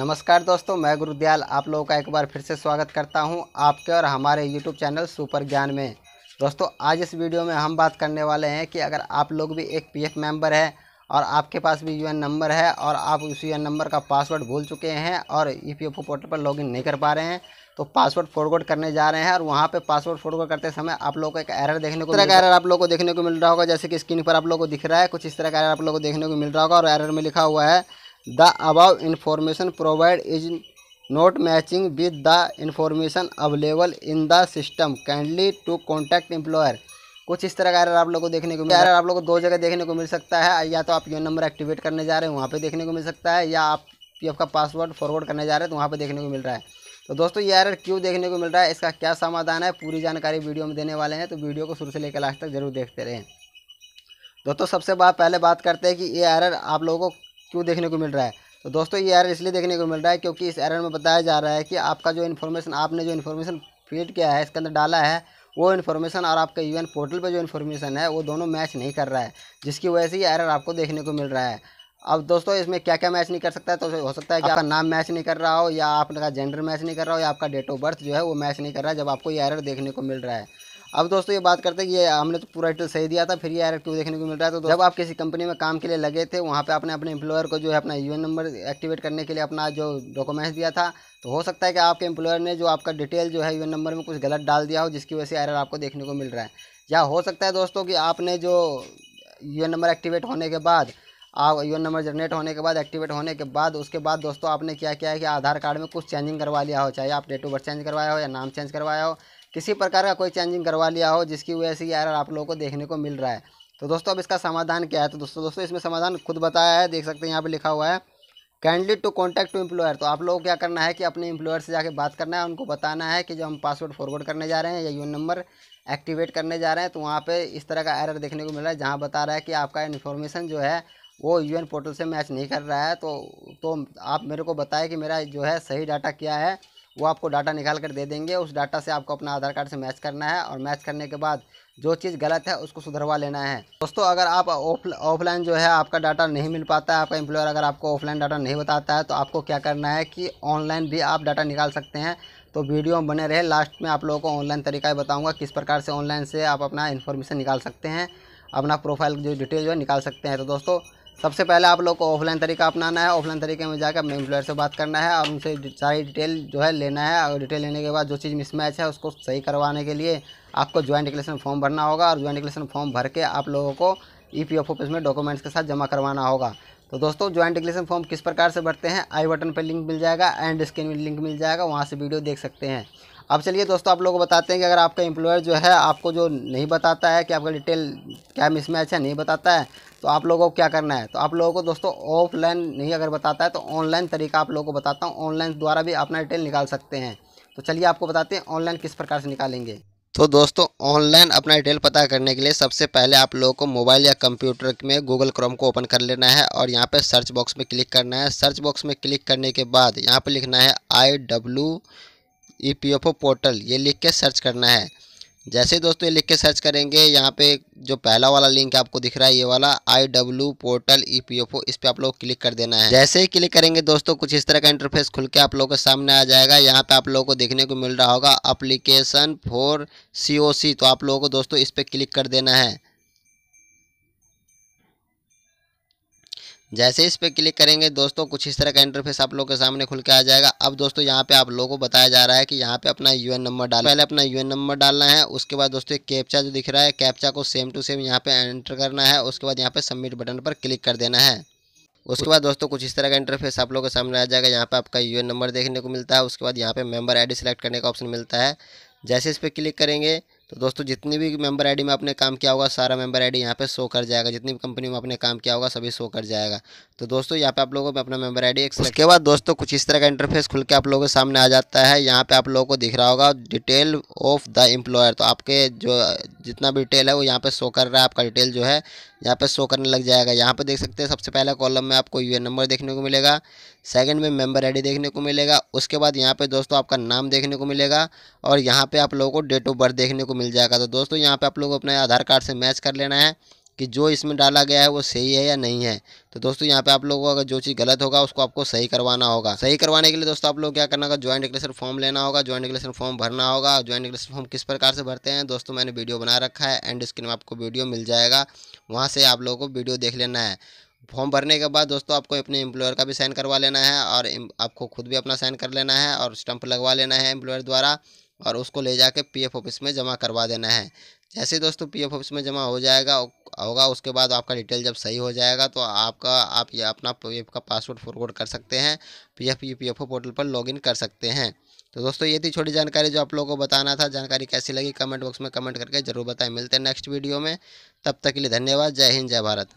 नमस्कार दोस्तों मैं गुरुदयाल आप लोगों का एक बार फिर से स्वागत करता हूं आपके और हमारे यूट्यूब चैनल सुपर ज्ञान में दोस्तों आज इस वीडियो में हम बात करने वाले हैं कि अगर आप लोग भी एक पीएफ मेंबर है और आपके पास भी यूएन नंबर है और आप उस यूएन नंबर का पासवर्ड भूल चुके हैं और ई पी पोर्टल पर लॉग नहीं कर पा रहे हैं तो पासवर्ड फॉरवर्ड करने जा रहे हैं और वहाँ पे पासवर्ड फॉरवर्ड करते समय आप लोगों को एक एरर देखने को तरह का एरर आप लोगों को देखने को मिल रहा होगा जैसे कि स्क्रीन पर आप लोगों को दिख रहा है कुछ इस तरह का एरर आप लोगों को देखने को मिल रहा होगा और एरर में लिखा हुआ है the above information provide is not matching with the information available in the system kindly to contact employer कुछ इस तरह का एरर आप लोग को देखने को मिल एरर आप लोग को दो जगह देखने को मिल सकता है या तो आप यून नंबर एक्टिवेट करने जा रहे हैं वहाँ पे देखने को मिल सकता है या आप एफ का पासवर्ड फॉरवर्ड करने जा रहे हैं तो वहाँ पे देखने को मिल रहा है तो दोस्तों ये एरर क्यों देखने को मिल रहा है इसका क्या समाधान है पूरी जानकारी वीडियो में देने वाले हैं तो वीडियो को शुरू से लेकर लास्ट तक जरूर देखते रहें दोस्तों सबसे बात पहले बात करते हैं कि ये एरर आप लोगों को क्यों देखने को मिल रहा है तो दोस्तों ये एरर इसलिए देखने को मिल रहा है क्योंकि इस एरर में बताया जा रहा है कि आपका जो इन्फॉर्मेशन आपने जो इन्फॉर्मेशन फीड किया है इसके अंदर डाला है वो इन्फॉर्मेशन और आपका यूएन पोर्टल पर जो इन्फॉर्मेशन है वो दोनों मैच नहीं कर रहा है जिसकी वजह से ये एरर आपको देखने को मिल रहा है अब दोस्तों इसमें क्या क्या मैच नहीं कर सकता है तो हो सकता है कि आपका नाम मैच नहीं कर रहा हो या आपका जेंडर मैच नहीं कर रहा हो या आपका डेट ऑफ बर्थ जो है वो मैच नहीं कर रहा है जब आपको ये एरर देखने को मिल रहा है अब दोस्तों ये बात करते हैं कि ये हमने तो पूरा डिटेल सही दिया था फिर ये एरर क्यों देखने को मिल रहा है तो जब आप किसी कंपनी में काम के लिए लगे थे वहाँ पर आपने अपने एम्प्लॉयर को जो है अपना यू नंबर एक्टिवेट करने के लिए अपना जो डॉक्यूमेंट्स दिया था तो हो सकता है कि आपके एम्प्लॉयर ने जो आपका डिटेल जो है यू नंबर में कुछ गलत डाल दिया हो जिसकी वजह से एरर आपको देखने को मिल रहा है या हो सकता है दोस्तों कि आपने जो यू नंबर एक्टिवेट होने के बाद आप यू नंबर जनरेट होने के बाद एक्टिवेट होने के बाद उसके बाद दोस्तों आपने क्या किया है कि आधार कार्ड में कुछ चेंजिंग करवा लिया हो चाहे आप डेट ऑफ बर्थ चेंज करवाया हो या नाम चेंज करवाया हो किसी प्रकार का कोई चेंजिंग करवा लिया हो जिसकी वजह से एरर आप लोगों को देखने को मिल रहा है तो दोस्तों अब इसका समाधान क्या है तो दोस्तों दोस्तों इसमें समाधान खुद बताया है देख सकते हैं यहाँ पर लिखा हुआ है kindly to contact to employer तो आप लोगों को क्या करना है कि अपने एम्प्लॉयर से जाके बात करना है उनको बताना है कि जो हम पासवर्ड फॉरवर्ड करने जा रहे हैं या यू नंबर एक्टिवेट करने जा रहे हैं तो वहाँ पे इस तरह का एरर देखने को मिल रहा है जहाँ बता रहा है कि आपका इन्फॉर्मेशन जो है वो यू पोर्टल से मैच नहीं कर रहा है तो तो आप मेरे को बताएं कि मेरा जो है सही डाटा क्या है वो आपको डाटा निकाल कर दे देंगे उस डाटा से आपको अपना आधार कार्ड से मैच करना है और मैच करने के बाद जो चीज़ गलत है उसको सुधरवा लेना है दोस्तों अगर आप ऑफलाइन जो है आपका डाटा नहीं मिल पाता है आपका एम्प्लॉयर अगर आपको ऑफलाइन डाटा नहीं बताता है तो आपको क्या करना है कि ऑनलाइन भी आप डाटा निकाल सकते हैं तो वीडियो में बने रहे लास्ट में आप लोगों को ऑनलाइन तरीका बताऊँगा किस प्रकार से ऑनलाइन से आप अपना इन्फॉर्मेशन निकाल सकते हैं अपना प्रोफाइल जो डिटेल जो है निकाल सकते हैं तो दोस्तों सबसे पहले आप लोग को ऑफलाइन तरीका अपनाना है ऑफलाइन तरीके में जाकर अपने एम्प्लॉयर से बात करना है और उनसे सारी डिटेल जो है लेना है और डिटेल लेने के बाद जो चीज़ मिसमैच है उसको सही करवाने के लिए आपको ज्वाइंट डिक्लेशन फॉर्म भरना होगा और ज्वाइंट डिक्लेशन फॉर्म भर के आप लोगों को ई पी ऑफिस में डॉक्यूमेंट्स के साथ जमा करवाना होगा तो दोस्तों ज्वाइंट डिक्लेशन फॉर्म किस प्रकार से भरते हैं आई बटन पर लिंक मिल जाएगा एंड स्क्रीन में लिंक मिल जाएगा वहाँ से वीडियो देख सकते हैं अब चलिए दोस्तों आप लोगों को बताते हैं कि अगर आपका एम्प्लॉयर जो है आपको जो नहीं बताता है कि आपका डिटेल क्या मिसमैच है नहीं बताता है तो आप लोगों को क्या करना है तो आप लोगों को दोस्तों ऑफलाइन नहीं अगर बताता है तो ऑनलाइन तरीका आप लोगों को बताता हूँ ऑनलाइन द्वारा भी अपना डिटेल निकाल सकते हैं तो चलिए आपको बताते हैं ऑनलाइन किस प्रकार से निकालेंगे तो दोस्तों ऑनलाइन अपना डिटेल पता करने के लिए सबसे पहले आप लोगों को मोबाइल या कंप्यूटर में गूगल क्रोम को ओपन कर लेना है और यहाँ पे सर्च बॉक्स में क्लिक करना है सर्च बॉक्स में क्लिक करने के बाद यहाँ पे लिखना है I W E P F O portal ये लिख के सर्च करना है जैसे दोस्तों ये लिख के सर्च करेंगे यहाँ पे जो पहला वाला लिंक आपको दिख रहा है ये वाला I W portal E P F O इस पर आप लोग क्लिक कर देना है जैसे ही क्लिक करेंगे दोस्तों कुछ इस तरह का इंटरफेस खुल के आप लोगों के सामने आ जाएगा यहाँ पे आप लोगों को देखने को मिल रहा होगा अप्लीकेशन फॉर सी ओ सी तो आप लोगों को दोस्तों इस पर क्लिक कर देना है जैसे इस पर क्लिक करेंगे दोस्तों कुछ इस तरह का इंटरफेस आप लोग के सामने खुल के आ जाएगा अब दोस्तों यहाँ पे आप लोगों को बताया जा रहा है कि यहाँ पे अपना यूएन नंबर डाल पहले अपना यूएन नंबर डालना है उसके बाद दोस्तों एक कैप्चा जो दिख रहा है कैप्चा को सेम टू सेम यहाँ पे एंटर करना है उसके बाद यहाँ पे सबमिट बटन पर क्लिक कर देना है उसके बाद दोस्तों कुछ इस तरह का इंटरफेस आप लोगों के सामने आ जाएगा यहाँ पे आपका एन नंबर देखने को मिलता है उसके बाद यहाँ पे मेंबर आईडी सेलेक्ट करने का ऑप्शन मिलता है जैसे इस पर क्लिक करेंगे तो दोस्तों जितनी भी मेंबर आईडी में आपने काम किया होगा सारा मेंबर आईडी यहाँ पे शो कर जाएगा जितनी भी कंपनी में आपने काम किया होगा सभी शो कर जाएगा तो दोस्तों यहाँ पे आप लोगों को अपना मेंबर आईडी एक उसके बाद दोस्तों कुछ इस तरह का इंटरफेस खुल के आप लोगों के सामने आ जाता है यहाँ पे आप लोगों को दिख रहा होगा डिटेल ऑफ द एम्प्लॉयर तो आपके जो जितना भी डिटेल है वो यहाँ पे शो कर रहा है आपका डिटेल जो है यहाँ पे शो करने लग जाएगा यहाँ पे देख सकते हैं सबसे पहला कॉलम में आपको यू नंबर देखने को मिलेगा सेकंड में मेंबर आईडी देखने को मिलेगा उसके बाद यहाँ पे दोस्तों आपका नाम देखने को मिलेगा और यहाँ पे आप लोगों को डेट ऑफ बर्थ देखने को मिल जाएगा तो दोस्तों यहाँ पे आप लोग अपने आधार कार्ड से मैच कर लेना है कि जो इसमें डाला गया है वो सही है या नहीं है तो दोस्तों यहाँ पे आप लोगों को अगर जो चीज़ गलत होगा उसको आपको सही करवाना होगा सही करवाने के लिए दोस्तों आप लोग क्या करना होगा ज्वाइंट डिक्लेशन फॉर्म लेना होगा ज्वाइंट डिक्लेशन फॉर्म भरना होगा ज्वाइंट डिक्लेशन फॉर्म किस प्रकार से भरते हैं दोस्तों मैंने वीडियो बना रखा है एंड स्क्रीन में आपको वीडियो मिल जाएगा वहाँ से आप लोगों को वीडियो देख लेना है फॉर्म भरने के बाद दोस्तों आपको अपने एम्प्लॉयर का भी साइन करवा लेना है और आपको खुद भी अपना साइन कर लेना है और स्टंप लगवा लेना है एम्प्लॉयर द्वारा और उसको ले जाके पीएफ ऑफिस में जमा करवा देना है जैसे दोस्तों पीएफ ऑफिस में जमा हो जाएगा होगा उसके बाद आपका डिटेल जब सही हो जाएगा तो आपका आप ये अपना पीएफ का पासवर्ड फॉरवर्ड कर सकते हैं पीएफ ओ पोर्टल पर लॉगिन कर सकते हैं तो दोस्तों ये थी छोटी जानकारी जो आप लोगों को बताना था जानकारी कैसी लगी कमेंट बॉक्स में कमेंट करके जरूर बताएं मिलते हैं नेक्स्ट वीडियो में तब तक के लिए धन्यवाद जय हिंद जय भारत